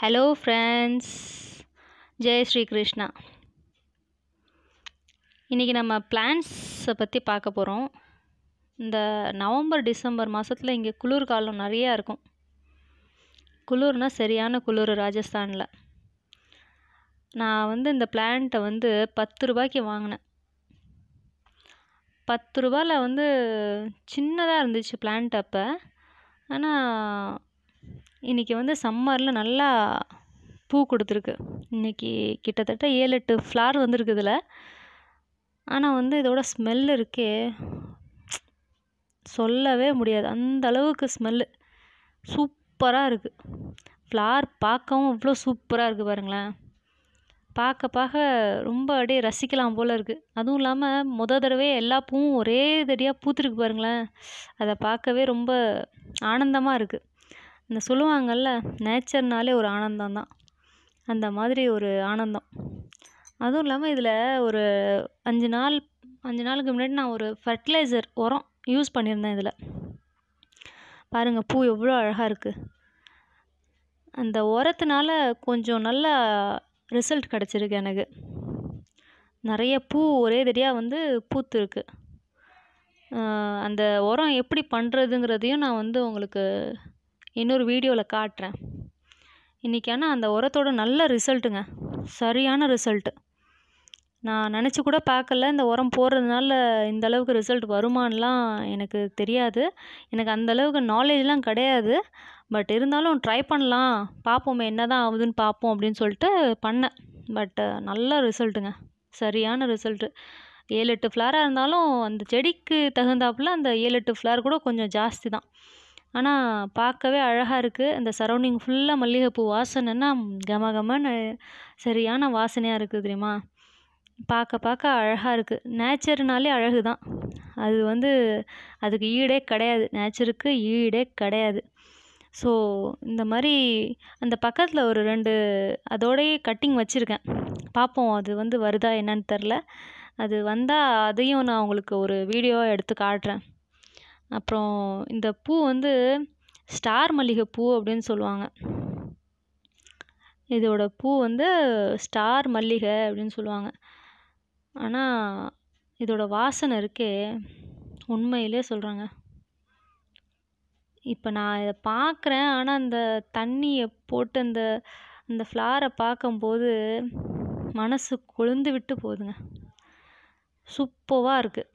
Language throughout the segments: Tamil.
ஹலோ ஃப்ரெண்ட்ஸ் ஜெய் ஸ்ரீ கிருஷ்ணா இன்றைக்கி நம்ம பிளான்ஸை பற்றி பார்க்க போகிறோம் இந்த நவம்பர் டிசம்பர் மாதத்தில் இங்கே குளிர் காலம் நிறையா இருக்கும் குளிர்னால் சரியான குளிர் ராஜஸ்தானில் நான் வந்து இந்த பிளான்ட்டை வந்து பத்து ரூபாய்க்கு வாங்கினேன் பத்து ரூபாயில் வந்து சின்னதாக இருந்துச்சு பிளான்ட் அப்போ ஆனால் இன்றைக்கி வந்து சம்மரில் நல்லா பூ கொடுத்துருக்கு இன்றைக்கி கிட்டத்தட்ட ஏழு எட்டு ஃப்ளார் வந்துருக்கு இதில் ஆனால் வந்து இதோட ஸ்மெல் இருக்கே சொல்லவே முடியாது அந்த அளவுக்கு ஸ்மெல்லு சூப்பராக இருக்குது ஃப்ளார் பார்க்கவும் அவ்வளோ சூப்பராக இருக்குது பாருங்களேன் பார்க்க பார்க்க ரொம்ப அப்படியே ரசிக்கலாம் போல் இருக்குது அதுவும் இல்லாமல் முத தடவை எல்லா பூவும் ஒரே தடியாக பூத்துருக்கு பாருங்களேன் அதை பார்க்கவே ரொம்ப ஆனந்தமாக இருக்குது இந்த சொல்லுவாங்கள்ல நேச்சர்னாலே ஒரு ஆனந்தம் தான் அந்த மாதிரி ஒரு ஆனந்தம் அதுவும் இல்லாமல் இதில் ஒரு அஞ்சு நாள் அஞ்சு நாளுக்கு முன்னாடி நான் ஒரு ஃபர்டிலைசர் உரம் யூஸ் பண்ணியிருந்தேன் இதில் பாருங்கள் பூ எவ்வளோ அழகாக இருக்குது அந்த உரத்தினால கொஞ்சம் நல்ல ரிசல்ட் கிடச்சிருக்கு எனக்கு நிறைய பூ ஒரே தடியாக வந்து பூத்துருக்கு அந்த உரம் எப்படி பண்ணுறதுங்கிறதையும் நான் வந்து உங்களுக்கு இன்னொரு வீடியோவில் காட்டுறேன் இன்றைக்கி ஆனால் அந்த உரத்தோட நல்ல ரிசல்ட்டுங்க சரியான ரிசல்ட்டு நான் நினச்சி கூட பார்க்கல இந்த உரம் போடுறதுனால இந்த அளவுக்கு ரிசல்ட் வருமானலாம் எனக்கு தெரியாது எனக்கு அந்த அளவுக்கு நாலேஜ்லாம் கிடையாது பட் இருந்தாலும் ட்ரை பண்ணலாம் பார்ப்போமே என்ன தான் ஆகுதுன்னு பார்ப்போம் அப்படின்னு சொல்லிட்டு பண்ணேன் பட் நல்ல ரிசல்ட்டுங்க சரியான ரிசல்ட்டு ஏழு எட்டு ஃப்ளாராக இருந்தாலும் அந்த செடிக்கு தகுந்தாப்புல அந்த ஏழு எட்டு ஃப்ளார் கூட கொஞ்சம் ஜாஸ்தி தான் ஆனால் பார்க்கவே அழகாக இருக்குது அந்த சரௌண்டிங் ஃபுல்லாக மல்லிகைப்பூ வாசனைன்னா கம சரியான வாசனையாக இருக்குது தெரியுமா பார்க்க பார்க்க அழகாக இருக்குது நேச்சர்னாலே அழகு தான் அது வந்து அதுக்கு ஈடே கிடையாது நேச்சருக்கு ஈடே கிடையாது ஸோ இந்த மாதிரி அந்த பக்கத்தில் ஒரு ரெண்டு அதோடையே கட்டிங் வச்சுருக்கேன் பார்ப்போம் அது வந்து வருதா என்னன்னு தெரில அது வந்தால் அதையும் நான் உங்களுக்கு ஒரு வீடியோவாக எடுத்து காட்டுறேன் அப்புறம் இந்த பூ வந்து ஸ்டார் மல்லிகை பூ அப்படின்னு சொல்லுவாங்க இதோட பூ வந்து ஸ்டார் மல்லிகை அப்படின்னு சொல்லுவாங்க ஆனால் இதோட வாசனை இருக்கே உண்மையிலே சொல்கிறாங்க இப்போ நான் இதை பார்க்குறேன் ஆனால் அந்த தண்ணியை போட்டு அந்த அந்த ஃப்ளாரை பார்க்கும்போது மனசு கொழுந்து விட்டு போகுதுங்க சூப்பவாக இருக்குது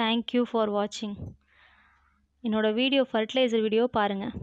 தேங்க்யூ ஃபார் வாட்சிங் என்னோடய வீடியோ ஃபர்டிலைசர் வீடியோ பாருங்கள்